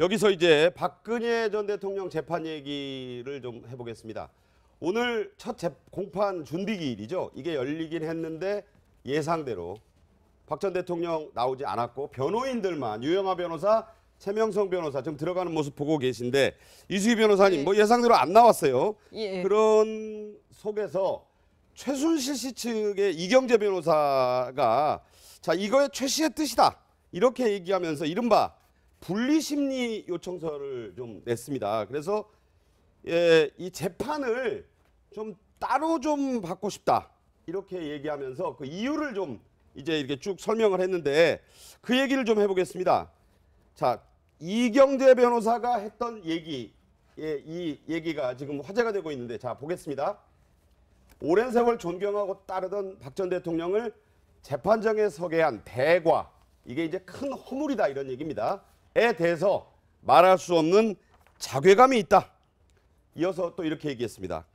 여기서 이제 박근혜 전 대통령 재판 얘기를 좀 해보겠습니다. 오늘 첫 공판 준비 기일이죠. 이게 열리긴 했는데 예상대로 박 전 대통령 나오지 않았고 변호인들만 유영아 변호사, 최명성 변호사 지금 들어가는 모습 보고 계신데 이수희 변호사님 뭐 예. 뭐 예상대로 안 나왔어요. 예, 예. 그런 속에서 최순실 씨 측의 이경재 변호사가 자 이거의 최 씨의 뜻이다 이렇게 얘기하면서 이른바 분리심리 요청서를 좀 냈습니다. 그래서 예, 이 재판을 좀 따로 좀 받고 싶다 이렇게 얘기하면서 그 이유를 좀 이제 이렇게 쭉 설명을 했는데 그 얘기를 좀 해보겠습니다. 자 이경재 변호사가 했던 얘기 예, 이 얘기가 지금 화제가 되고 있는데 자 보겠습니다. 오랜 세월 존경하고 따르던 박 전 대통령을 재판장에 서게 한 대과 이게 이제 큰 허물이다 이런 얘기입니다. 에 대해서 말할 수 없는 자괴감이 있다. 이어서 또 이렇게 얘기했습니다.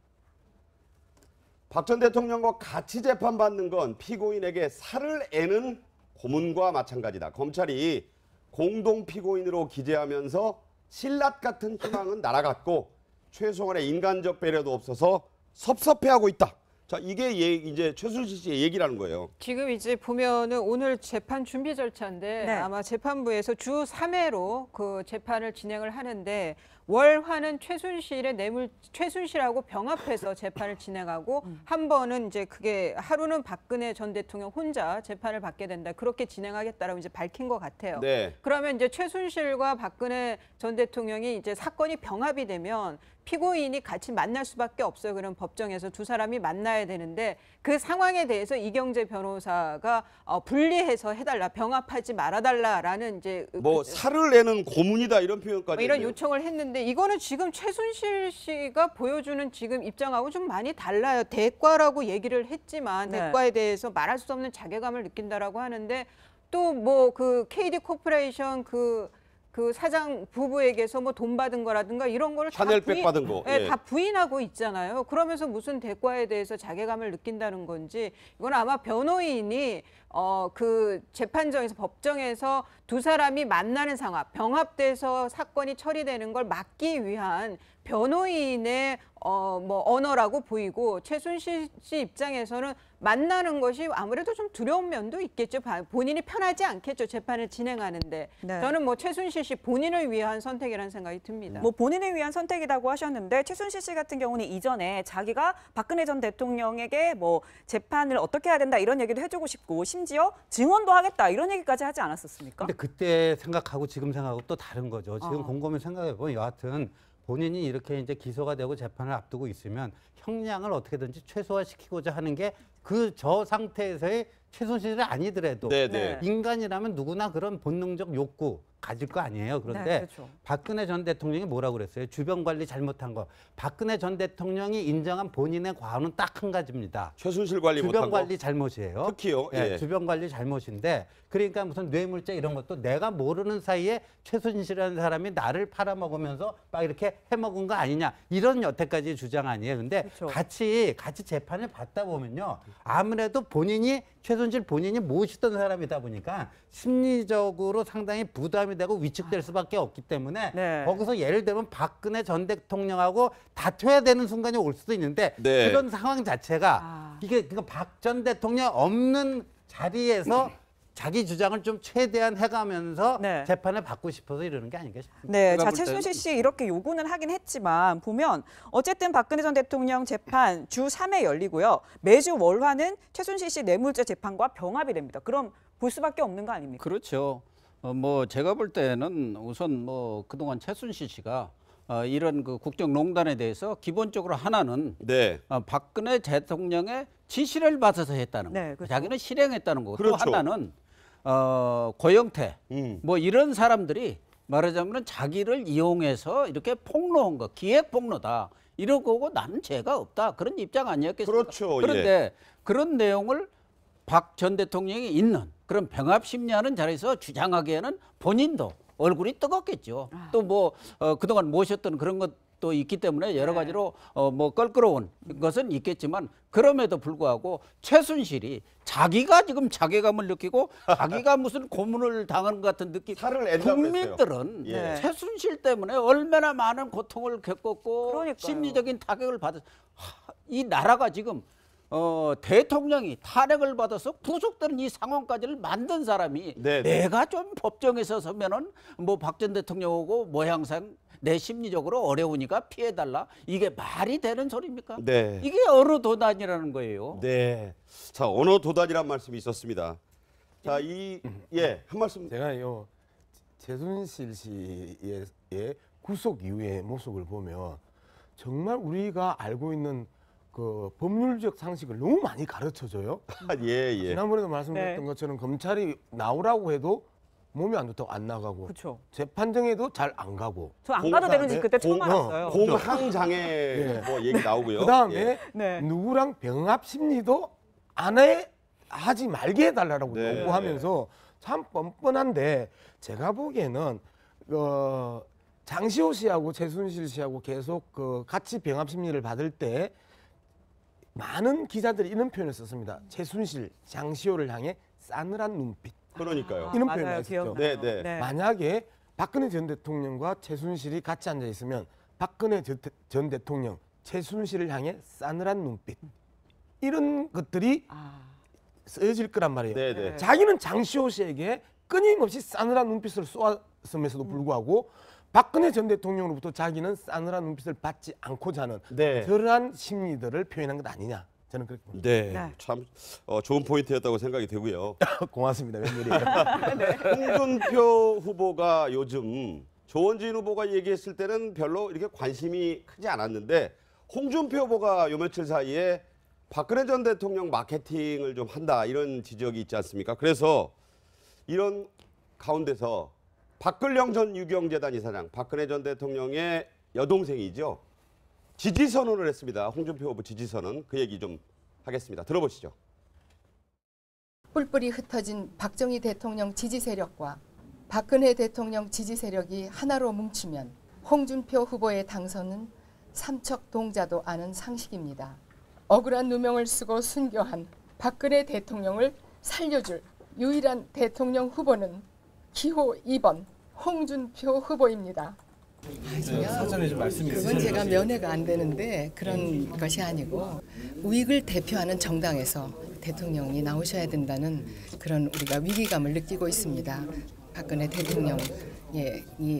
박 전 대통령과 같이 재판받는 건 피고인에게 살을 애는 고문과 마찬가지다. 검찰이 공동 피고인으로 기재하면서 신랏 같은 희망은 날아갔고 최소한의 인간적 배려도 없어서 섭섭해하고 있다. 자, 이게 예, 이제 최순실 씨의 얘기라는 거예요. 지금 이제 보면은 오늘 재판 준비 절차인데 네. 아마 재판부에서 주 3회로 그 재판을 진행을 하는데 월화는 최순실의 뇌물 최순실하고 병합해서 재판을 진행하고 음. 한 번은 이제 그게 하루는 박근혜 전 대통령 혼자 재판을 받게 된다. 그렇게 진행하겠다라고 이제 밝힌 것 같아요. 네. 그러면 이제 최순실과 박근혜 전 대통령이 이제 사건이 병합이 되면 피고인이 같이 만날 수밖에 없어요. 그럼 법정에서 두 사람이 만나야 되는데 그 상황에 대해서 이경재 변호사가 어, 분리해서 해달라, 병합하지 말아달라라는 이제 그 뭐 그, 살을 내는 고문이다 이런 표현까지 뭐 이런 했네요. 요청을 했는데 이거는 지금 최순실 씨가 보여주는 지금 입장하고 좀 많이 달라요. 대과라고 얘기를 했지만 네. 대과에 대해서 말할 수 없는 자괴감을 느낀다라고 하는데 또 뭐 그 KD 코퍼레이션 그그 사장 부부에게서 뭐 돈 받은 거라든가 이런 거를 샤넬백 다 부인, 받은 거. 예, 예. 다 부인하고 있잖아요. 그러면서 무슨 대가에 대해서 자괴감을 느낀다는 건지 이건 아마 변호인이 어 그 재판정에서 법정에서 두 사람이 만나는 상황, 병합돼서 사건이 처리되는 걸 막기 위한 변호인의 어, 뭐 언어라고 보이고 최순실 씨 입장에서는 만나는 것이 아무래도 좀 두려운 면도 있겠죠. 본인이 편하지 않겠죠. 재판을 진행하는데. 네. 저는 뭐 최순실 씨 본인을 위한 선택이라는 생각이 듭니다. 뭐 본인을 위한 선택이라고 하셨는데 최순실 씨 같은 경우는 이전에 자기가 박근혜 전 대통령에게 뭐 재판을 어떻게 해야 된다 이런 얘기도 해주고 싶고 심지어 증언도 하겠다 이런 얘기까지 하지 않았었습니까? 그때 생각하고 지금 생각하고 또 다른 거죠. 지금 어. 곰곰이 생각해 보면 여하튼 본인이 이렇게 이제 기소가 되고 재판을 앞두고 있으면 형량을 어떻게든지 최소화시키고자 하는 게 그저 상태에서의 최순실이 아니더라도 네네. 네. 네. 인간이라면 누구나 그런 본능적 욕구 가질 거 아니에요. 그런데 네, 그렇죠. 박근혜 전 대통령이 뭐라고 그랬어요? 주변 관리 잘못한 거. 박근혜 전 대통령이 인정한 본인의 과언은 딱 한 가지입니다. 최순실 관리 주변 관리 거? 잘못이에요. 특히요. 예. 예. 주변 관리 잘못인데 그러니까 무슨 뇌물죄 이런 것도 내가 모르는 사이에 최순실이라는 사람이 나를 팔아먹으면서 막 이렇게 해먹은 거 아니냐 이런 여태까지 주장 아니에요. 근데 그렇죠. 같이 같이 재판을 받다 보면요 아무래도 본인이 최순실 본인이 모셨던 사람이다 보니까 심리적으로 상당히 부담이 되고 위축될 수밖에 없기 때문에 네. 거기서 예를 들면 박근혜 전 대통령하고 다퉈야 되는 순간이 올 수도 있는데 네. 그런 상황 자체가 아. 이게 그러니까 박전 대통령 없는 자리에서 자기 주장을 좀 최대한 해가면서 네. 재판을 받고 싶어서 이러는 게 아닌가 싶습니다. 네, 자채순실 씨 이렇게 요구는 하긴 했지만 보면 어쨌든 박근혜 전 대통령 재판 주 3회 열리고요. 매주 월화는 최순실 씨 뇌물죄 재판과 병합이 됩니다. 그럼 볼 수밖에 없는 거 아닙니까? 그렇죠. 어, 뭐 제가 볼 때는 우선 뭐 그동안 최순실 씨가 어, 이런 그 국정농단에 대해서 기본적으로 하나는 네. 어, 박근혜 대통령의 지시를 받아서 했다는 네, 거예 그렇죠. 자기는 실행했다는 거 그렇죠. 또 하나는 어, 고영태 음. 뭐 이런 사람들이 말하자면 자기를 이용해서 이렇게 폭로한 거 기획 폭로다 이러고 나는 죄가 없다 그런 입장 아니었겠습니까? 그렇죠. 예. 그런데 예. 그런 내용을 박 전 대통령이 있는 그런 병합 심리하는 자리에서 주장하기에는 본인도 얼굴이 뜨겁겠죠. 아. 또뭐 어, 그동안 모셨던 그런 것또 있기 때문에 여러 네. 가지로 어, 뭐 껄끄러운 것은 있겠지만 그럼에도 불구하고 최순실이 자기가 지금 자괴감을 느끼고 자기가 무슨 고문을 당한 것 같은 느낌. 살을 국민들은 예. 네. 최순실 때문에 얼마나 많은 고통을 겪었고 그러니까요. 심리적인 타격을 받았. 이 나라가 지금 어, 대통령이 탄핵을 받아서 구속되는 이 상황까지를 만든 사람이 네네. 네. 내가 좀 법정에 서서면은 뭐박 전 대통령하고 모양상 내 심리적으로 어려우니까 피해달라. 이게 말이 되는 소리입니까? 네. 이게 언어 도단이라는 거예요. 네. 자, 언어 도단이란 말씀이 있었습니다. 자, 이 예, 한 말씀 제가요. 최순실 씨의 구속 이후의 모습을 보면 정말 우리가 알고 있는 그 법률적 상식을 너무 많이 가르쳐줘요. 아, 예, 예. 지난번에도 말씀드렸던 네. 것처럼 검찰이 나오라고 해도 몸이 안 좋다고 안 나가고 그쵸. 재판정에도 잘 안 가고 저 안 가도 되는지 그때 처음 알았어요. 공황 장애 뭐 얘기 나오고요. 그다음에 예. 네. 누구랑 병합 심리도 안 해 하지 말게 해달라고 네, 요구하면서 참 뻔뻔한데 제가 보기에는 어, 장시호 씨하고 최순실 씨하고 계속 그 같이 병합 심리를 받을 때 많은 기자들이 이런 표현을 썼습니다. 최순실, 장시호를 향해 싸늘한 눈빛. 그러니까요. 이런 표현이 있었죠. 네, 네, 네. 만약에 박근혜 전 대통령과 최순실이 같이 앉아 있으면 박근혜 전 대통령 최순실을 향해 싸늘한 눈빛 이런 것들이 아. 쓰여질 거란 말이에요. 네네. 네. 자기는 장시호 씨에게 끊임없이 싸늘한 눈빛을 쏘았음에도 음. 불구하고 박근혜 전 대통령으로부터 자기는 싸늘한 눈빛을 받지 않고자 는 네. 그러한 심리들을 표현한 것 아니냐. 저는 그렇게 봅니다. 네, 네. 참 어, 좋은 포인트였다고 생각이 되고요. 고맙습니다. 웬일이에요. 네. 홍준표 후보가 요즘 조원진 후보가 얘기했을 때는 별로 이렇게 관심이 크지 않았는데 홍준표 후보가 요 며칠 사이에 박근혜 전 대통령 마케팅을 좀 한다 이런 지적이 있지 않습니까? 그래서 이런 가운데서 박근령 전 유경재단 이사장, 박근혜 전 대통령의 여동생이죠. 지지 선언을 했습니다. 홍준표 후보 지지 선언 그 얘기 좀 하겠습니다. 들어보시죠. 뿔뿔이 흩어진 박정희 대통령 지지 세력과 박근혜 대통령 지지 세력이 하나로 뭉치면 홍준표 후보의 당선은 삼척 동자도 아는 상식입니다. 억울한 누명을 쓰고 순교한 박근혜 대통령을 살려줄 유일한 대통령 후보는 기호 2번 홍준표 후보입니다. 아니요. 네, 사전에 좀 말씀이 있으 그건 제가 면회가 안 되는데 그런 음. 것이 아니고 우익을 대표하는 정당에서 대통령이 나오셔야 된다는 그런 우리가 위기감을 느끼고 있습니다. 박근혜 대통령이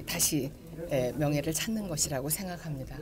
다시 예, 명예를 찾는 것이라고 생각합니다.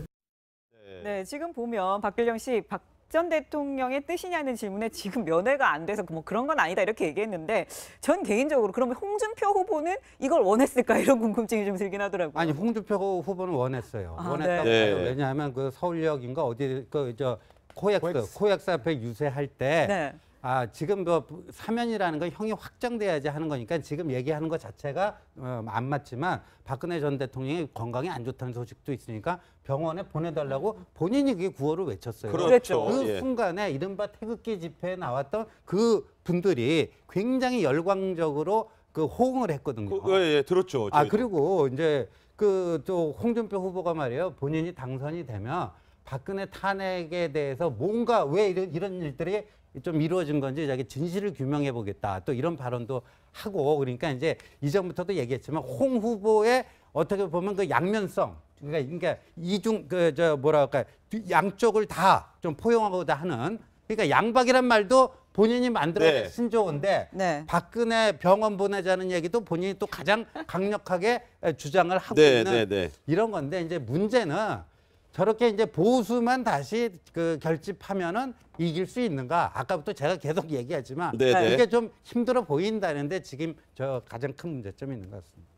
네, 지금 보면 박길령 씨, 박전 대통령의 뜻이냐는 질문에 지금 면회가 안 돼서 뭐 그런 건 아니다 이렇게 얘기했는데 전 개인적으로 그러면 홍준표 후보는 이걸 원했을까 이런 궁금증이 좀 들긴 하더라고요. 아니 홍준표 후보는 원했어요. 아, 원했다고 네. 요 네. 왜냐하면 그 서울역인가 어디 그저 코엑스 코엑스, 코엑스 앞에 유세할 때. 네. 아 지금 그 사면이라는 건 형이 확정돼야지 하는 거니까 지금 얘기하는 것 자체가 어, 안 맞지만 박근혜 전 대통령이 건강이 안 좋다는 소식도 있으니까 병원에 보내달라고 본인이 그 구호를 외쳤어요. 그렇죠. 그 예. 순간에 이른바 태극기 집회에 나왔던 그 분들이 굉장히 열광적으로 그 호응을 했거든요. 그, 예, 예, 들었죠. 아, 저희도. 아 그리고 이제 그 또 홍준표 후보가 말이에요. 본인이 당선이 되면 박근혜 탄핵에 대해서 뭔가 왜 이런, 이런 일들이 좀 이루어진 건지 자기 진실을 규명해 보겠다. 또 이런 발언도 하고 그러니까 이제 이전부터도 얘기했지만 홍 후보의 어떻게 보면 그 양면성 그러니까, 그러니까 이중 그 저 뭐라 할까 양쪽을 다 좀 포용하고자 하는 그러니까 양박이란 말도 본인이 만들어낸 네. 신조어인데 네. 박근혜 병원 보내자는 얘기도 본인이 또 가장 강력하게 주장을 하고 네, 있는 네, 네. 이런 건데 이제 문제는 저렇게 이제 보수만 다시 그 결집하면은 이길 수 있는가? 아까부터 제가 계속 얘기하지만 네네. 이게 좀 힘들어 보인다는데 지금 저 가장 큰 문제점이 있는 것 같습니다.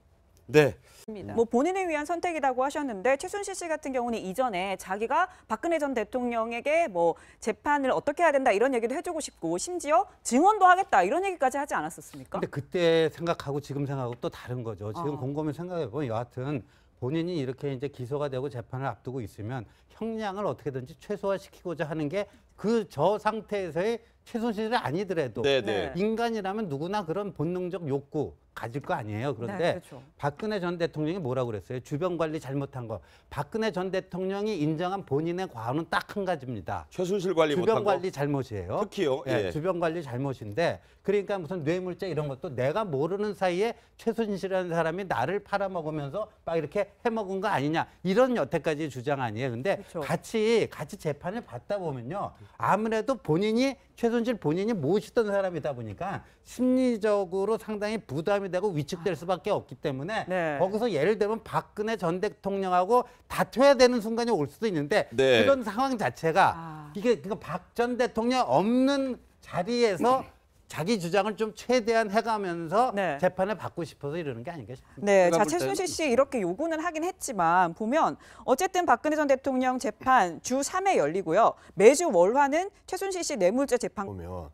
네. 뭐 본인을 위한 선택이라고 하셨는데 최순실 씨 같은 경우는 이전에 자기가 박근혜 전 대통령에게 뭐 재판을 어떻게 해야 된다 이런 얘기도 해주고 싶고 심지어 증언도 하겠다 이런 얘기까지 하지 않았었습니까? 근데 그때 생각하고 지금 생각하고 또 다른 거죠. 지금 아. 곰곰이 생각해 보면 여하튼 본인이 이렇게 이제 기소가 되고 재판을 앞두고 있으면 형량을 어떻게든지 최소화시키고자 하는 게 그 저 상태에서의 최순실이 아니더라도 네네. 네. 네. 인간이라면 누구나 그런 본능적 욕구 가질 거 아니에요. 그런데 네, 그렇죠. 박근혜 전 대통령이 뭐라고 그랬어요? 주변 관리 잘못한 거. 박근혜 전 대통령이 인정한 본인의 과언은 딱 한 가지입니다. 최순실 관리 주변 관리 잘못이에요. 특히요. 예. 예. 주변 관리 잘못인데 그러니까 무슨 뇌물죄 이런 것도 내가 모르는 사이에 최순실이라는 사람이 나를 팔아먹으면서 막 이렇게 해먹은 거 아니냐 이런 여태까지 주장 아니에요. 근데 그렇죠. 같이 같이 재판을 받다 보면요 아무래도 본인이 최순실 본인이 모시던 사람이다 보니까 심리적으로 상당히 부담이 되고 위축될 수밖에 없기 때문에 네. 거기서 예를 들면 박근혜 전 대통령하고 다퉈야 되는 순간이 올 수도 있는데 네. 그런 상황 자체가 아. 이게 그러니까 박전 대통령 없는 자리에서 자기 주장을 좀 최대한 해가면서 네. 재판을 받고 싶어서 이러는 게 아닌가 싶습니다. 네, 자 최순실 씨 이렇게 요구는 하긴 했지만 보면 어쨌든 박근혜 전 대통령 재판 주 3회 열리고요. 매주 월화는 최순실 씨 뇌물죄 재판. 보면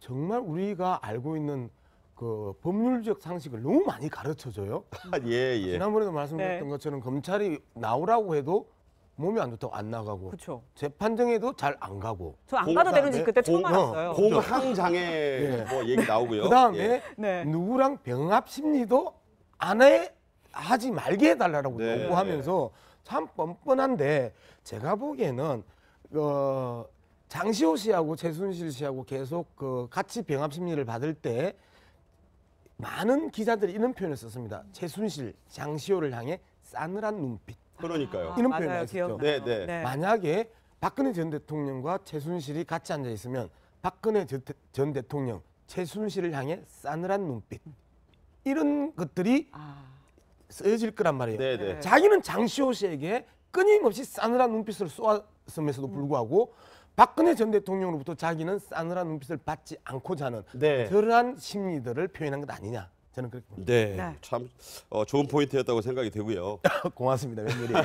정말 우리가 알고 있는 그 법률적 상식을 너무 많이 가르쳐줘요. 아, 예, 예. 지난번에도 말씀드렸던 네. 것처럼 검찰이 나오라고 해도 몸이 안 좋다고 안 나가고 그쵸. 재판 정에도잘 안 가고 저 안 가도 되는지 그때 처음 고- 알았어요. 어, 공황장애 예. 뭐 얘기 나오고요. 그다음에 예. 네. 누구랑 병합 심리도 안 해 하지 말게 해달라고 네. 요구하면서 참 뻔뻔한데 제가 보기에는 어, 장시호 씨하고 최순실 씨하고 계속 그 같이 병합 심리를 받을 때 많은 기자들이 이런 표현을 썼습니다. 최순실, 장시호를 향해 싸늘한 눈빛. 그러니까요. 아, 이런 표현 맞아요. 죠 네, 네, 네. 만약에 박근혜 전 대통령과 최순실이 같이 앉아 있으면 박근혜 전 대통령 최순실을 향해 싸늘한 눈빛 이런 것들이 아, 쓰여질 거란 말이에요. 네, 네. 네. 자기는 장시호 씨에게 끊임없이 싸늘한 눈빛을 쏘았음에도 음. 불구하고 박근혜 전 대통령으로부터 자기는 싸늘한 눈빛을 받지 않고자 는 네. 그러한 심리들을 표현한 것 아니냐. 저는 그렇게 봅니다. 네, 네. 참 어, 좋은 포인트였다고 생각이 되고요. 고맙습니다. 웬일이에요.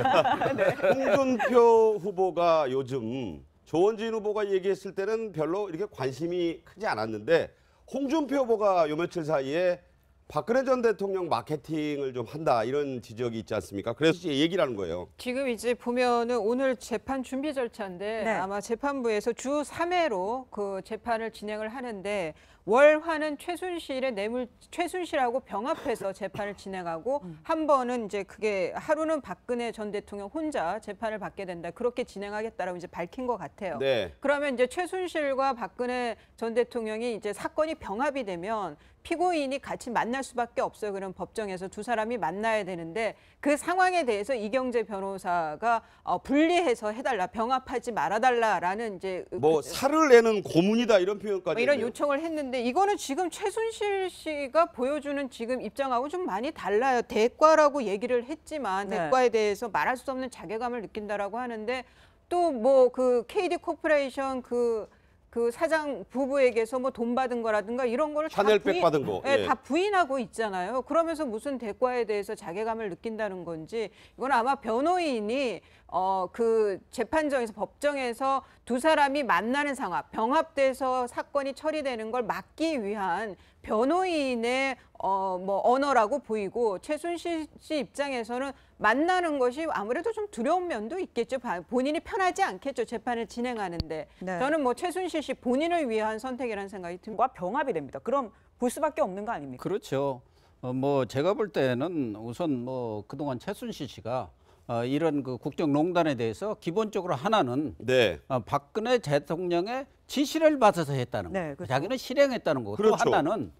네. 홍준표 후보가 요즘 조원진 후보가 얘기했을 때는 별로 이렇게 관심이 크지 않았는데 홍준표 후보가 요 며칠 사이에 박근혜 전 대통령 마케팅을 좀 한다 이런 지적이 있지 않습니까? 그래서 얘기라는 거예요. 지금 이제 보면은 오늘 재판 준비 절차인데 네. 아마 재판부에서 주 3회로 그 재판을 진행을 하는데 월화는 최순실의 뇌물 최순실하고 병합해서 재판을 진행하고 음. 한 번은 이제 그게 하루는 박근혜 전 대통령 혼자 재판을 받게 된다. 그렇게 진행하겠다라고 이제 밝힌 것 같아요. 네. 그러면 이제 최순실과 박근혜 전 대통령이 이제 사건이 병합이 되면 피고인이 같이 만날 수밖에 없어요. 그럼 법정에서 두 사람이 만나야 되는데 그 상황에 대해서 이경재 변호사가 어, 분리해서 해달라, 병합하지 말아달라라는 이제 그 뭐 그 살을 내는 고문이다 이런 표현까지 이런 요청을 했는데 이거는 지금 최순실 씨가 보여주는 지금 입장하고 좀 많이 달라요. 대과라고 얘기를 했지만 네. 대과에 대해서 말할 수 없는 자괴감을 느낀다라고 하는데 또 뭐 그 KD 코퍼레이션 그그 사장 부부에게서 뭐 돈 받은 거라든가 이런 거를 샤넬백 부인, 받은 거. 예. 네, 다 부인하고 있잖아요. 그러면서 무슨 대가에 대해서 자괴감을 느낀다는 건지 이건 아마 변호인이 어, 그 재판정에서 법정에서 두 사람이 만나는 상황, 병합돼서 사건이 처리되는 걸 막기 위한 변호인의 어, 뭐 언어라고 보이고 최순실 씨 입장에서는 만나는 것이 아무래도 좀 두려운 면도 있겠죠. 본인이 편하지 않겠죠. 재판을 진행하는데. 네. 저는 뭐 최순실 씨 본인을 위한 선택이라는 생각이 듭니다. 병합이 됩니다. 그럼 볼 수밖에 없는 거 아닙니까? 그렇죠. 어, 뭐 제가 볼 때는 우선 뭐 그동안 최순실 씨가 어, 이런 그 국정농단에 대해서 기본적으로 하나는 네. 어, 박근혜 대통령의 지시를 받아서 했다는 네, 거. 그렇죠. 자기는 실행했다는 거 그렇죠. 또 하나는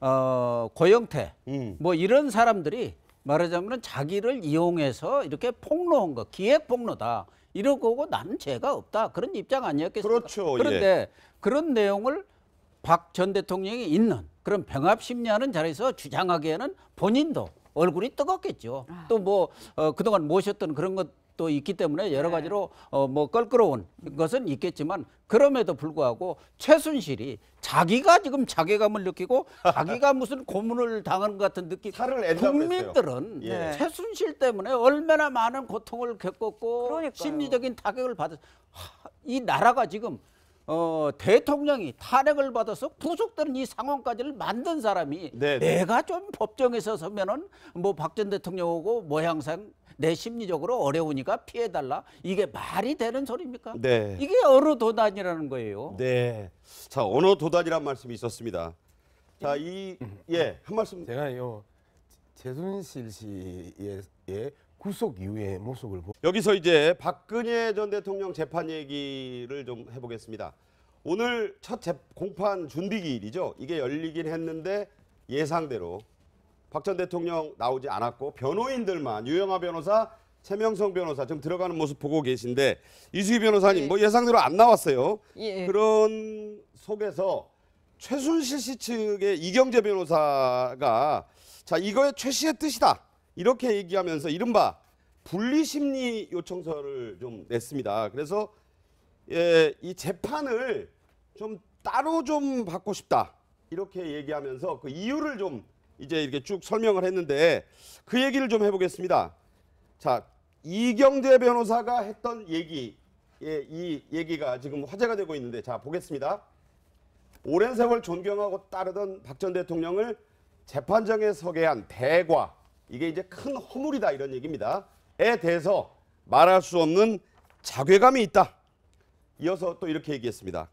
어, 고영태 음. 뭐 이런 사람들이 말하자면 자기를 이용해서 이렇게 폭로한 거 기획 폭로다 이런 거고 나는 죄가 없다 그런 입장 아니었겠습니까? 그렇죠. 예. 그런데 예. 그런 내용을 박 전 대통령이 있는 그런 병합 심리하는 자리에서 주장하기에는 본인도 얼굴이 뜨겁겠죠. 아. 또뭐 어, 그동안 모셨던 그런 것도 있기 때문에 여러 네. 가지로 네. 어, 어뭐 껄끄러운 것은 있겠지만 그럼에도 불구하고 최순실이 자기가 지금 자괴감을 느끼고 자기가 무슨 고문을 당한 것 같은 느낌. 국민들은 예. 네. 최순실 때문에 얼마나 많은 고통을 겪었고 그러니까요. 심리적인 타격을 받았이 나라가 지금 어, 대통령이 탄핵을 받아서 구속되는 이 상황까지를 만든 사람이 네네. 네. 내가 좀 법정에 서서면은 뭐 박 전 대통령하고 모양상 뭐 내 심리적으로 어려우니까 피해달라 이게 말이 되는 소리입니까? 네. 이게 언어 도단이라는 거예요. 네. 자 언어 도단이란 말씀이 있었습니다. 자이예한 말씀 제가요 재순실 씨의 예, 구속 이후의 모습을 보. 여기서 이제 박근혜 전 대통령 재판 얘기를 좀 해보겠습니다. 오늘 첫 재, 공판 준비기일이죠. 이게 열리긴 했는데 예상대로 박 전 대통령 나오지 않았고 변호인들만 유영아 변호사, 최명성 변호사 지금 들어가는 모습 보고 계신데 이수희 변호사님 뭐 예. 뭐 예상대로 안 나왔어요. 예. 그런 속에서 최순실 씨 측의 이경재 변호사가 자 이거의 최 씨의 뜻이다. 이렇게 얘기하면서 이른바 분리심리 요청서를 좀 냈습니다. 그래서 예, 이 재판을 좀 따로 좀 받고 싶다 이렇게 얘기하면서 그 이유를 좀 이제 이렇게 쭉 설명을 했는데 그 얘기를 좀 해보겠습니다. 자 이경재 변호사가 했던 얘기 예, 이 얘기가 지금 화제가 되고 있는데 자 보겠습니다. 오랜 세월 존경하고 따르던 박 전 대통령을 재판장에 서게 한 대과 이게 이제 큰 허물이다 이런 얘기입니다. 에 대해서 말할 수 없는 자괴감이 있다. 이어서 또 이렇게 얘기했습니다.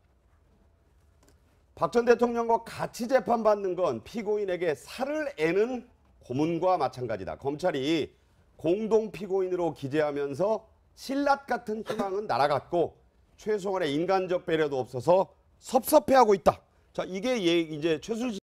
박 전 대통령과 같이 재판받는 건 피고인에게 살을 애는 고문과 마찬가지다. 검찰이 공동 피고인으로 기재하면서 신랏 같은 희망은 날아갔고 최소한의 인간적 배려도 없어서 섭섭해하고 있다. 자, 이게 이제 최순실